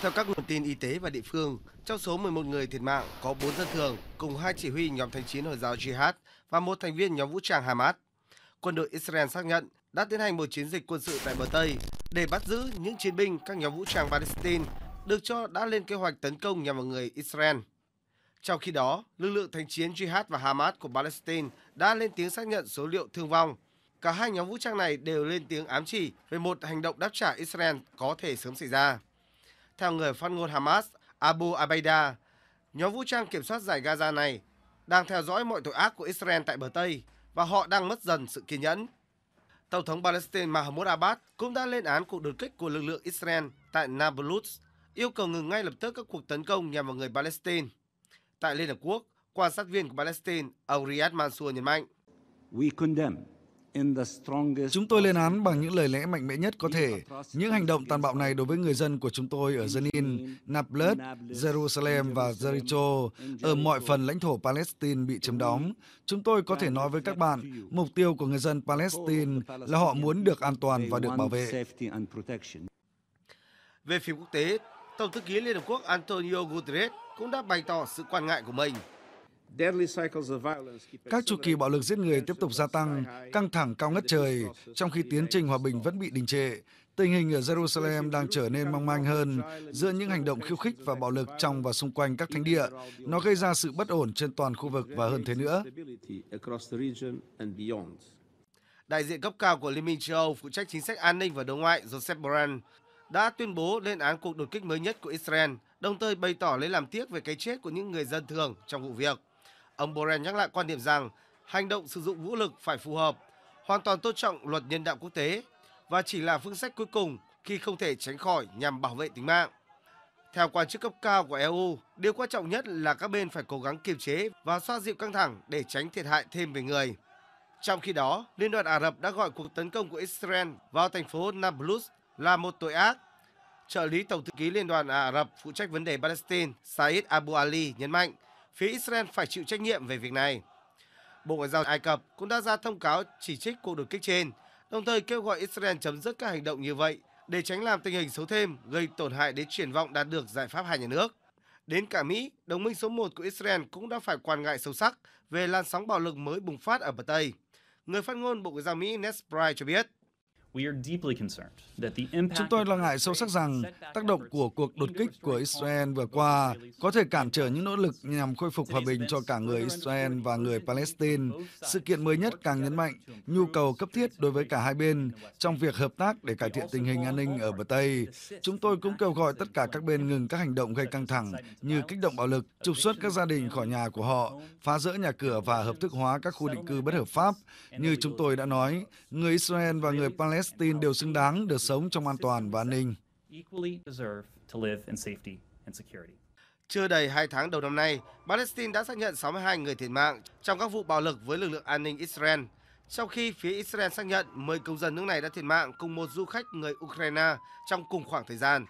Theo các nguồn tin y tế và địa phương, trong số 11 người thiệt mạng có 4 dân thường cùng hai chỉ huy nhóm thành chiến Hồi giáo Jihad và một thành viên nhóm vũ trang Hamas. Quân đội Israel xác nhận đã tiến hành một chiến dịch quân sự tại bờ Tây để bắt giữ những chiến binh các nhóm vũ trang Palestine được cho đã lên kế hoạch tấn công nhằm vào người Israel. Trong khi đó, lực lượng thành chiến Jihad và Hamas của Palestine đã lên tiếng xác nhận số liệu thương vong. Cả hai nhóm vũ trang này đều lên tiếng ám chỉ về một hành động đáp trả Israel có thể sớm xảy ra. Theo người phát ngôn Hamas, Abu Abaida, nhóm vũ trang kiểm soát giải Gaza này đang theo dõi mọi tội ác của Israel tại bờ Tây và họ đang mất dần sự kiên nhẫn. Tổng thống Palestine Mahmoud Abbas cũng đã lên án cuộc đột kích của lực lượng Israel tại Nablus, yêu cầu ngừng ngay lập tức các cuộc tấn công nhằm vào người Palestine. Tại Liên Hợp Quốc, quan sát viên của Palestine, ông Riyad Mansour nhấn mạnh. We condemn Chúng tôi lên án bằng những lời lẽ mạnh mẽ nhất có thể những hành động tàn bạo này đối với người dân của chúng tôi ở Jenin, Nablus, Jerusalem và Jericho ở mọi phần lãnh thổ Palestine bị chiếm đóng. Chúng tôi có thể nói với các bạn, mục tiêu của người dân Palestine là họ muốn được an toàn và được bảo vệ. Về phía quốc tế, Tổng thư ký Liên Hợp Quốc Antonio Guterres cũng đã bày tỏ sự quan ngại của mình các chu kỳ bạo lực giết người tiếp tục gia tăng, căng thẳng cao ngất trời, trong khi tiến trình hòa bình vẫn bị đình trệ. Tình hình ở Jerusalem đang trở nên mong manh hơn giữa những hành động khiêu khích và bạo lực trong và xung quanh các thánh địa. Nó gây ra sự bất ổn trên toàn khu vực và hơn thế nữa. Đại diện cấp cao của Liên minh châu Âu phụ trách chính sách an ninh và đối ngoại Joseph Borrell đã tuyên bố lên án cuộc đột kích mới nhất của Israel, đồng thời bày tỏ lấy làm tiếc về cái chết của những người dân thường trong vụ việc. Ông Borrell nhắc lại quan điểm rằng hành động sử dụng vũ lực phải phù hợp, hoàn toàn tôn trọng luật nhân đạo quốc tế và chỉ là phương sách cuối cùng khi không thể tránh khỏi nhằm bảo vệ tính mạng. Theo quan chức cấp cao của EU, điều quan trọng nhất là các bên phải cố gắng kiềm chế và xoa dịu căng thẳng để tránh thiệt hại thêm về người. Trong khi đó, Liên đoàn Ả Rập đã gọi cuộc tấn công của Israel vào thành phố Nablus là một tội ác. Trợ lý Tổng thư ký Liên đoàn Ả Rập phụ trách vấn đề Palestine Said Abu Ali nhấn mạnh phía Israel phải chịu trách nhiệm về việc này. Bộ Ngoại giao Ai Cập cũng đã ra thông cáo chỉ trích cuộc đột kích trên, đồng thời kêu gọi Israel chấm dứt các hành động như vậy để tránh làm tình hình xấu thêm, gây tổn hại đến triển vọng đạt được giải pháp hai nhà nước. Đến cả Mỹ, đồng minh số 1 của Israel cũng đã phải quan ngại sâu sắc về làn sóng bạo lực mới bùng phát ở bờ Tây. Người phát ngôn Bộ Ngoại giao Mỹ Ned Price cho biết, Chúng tôi lo ngại sâu sắc rằng tác động của cuộc đột kích của Israel vừa qua có thể cản trở những nỗ lực nhằm khôi phục hòa bình cho cả người Israel và người Palestine. Sự kiện mới nhất càng nhấn mạnh nhu cầu cấp thiết đối với cả hai bên trong việc hợp tác để cải thiện tình hình an ninh ở bờ Tây. Chúng tôi cũng kêu gọi tất cả các bên ngừng các hành động gây căng thẳng như kích động bạo lực, trục xuất các gia đình khỏi nhà của họ, phá rỡ nhà cửa và hợp thức hóa các khu định cư bất hợp pháp. Như chúng tôi đã nói, người Israel và người Palestine Palestine đều xứng đáng được sống trong an toàn và an ninh. Chưa đầy 2 tháng đầu năm nay, Palestine đã xác nhận 62 người thiệt mạng trong các vụ bạo lực với lực lượng an ninh Israel, trong khi phía Israel xác nhận 10 công dân nước này đã thiệt mạng cùng một du khách người Ukraine trong cùng khoảng thời gian.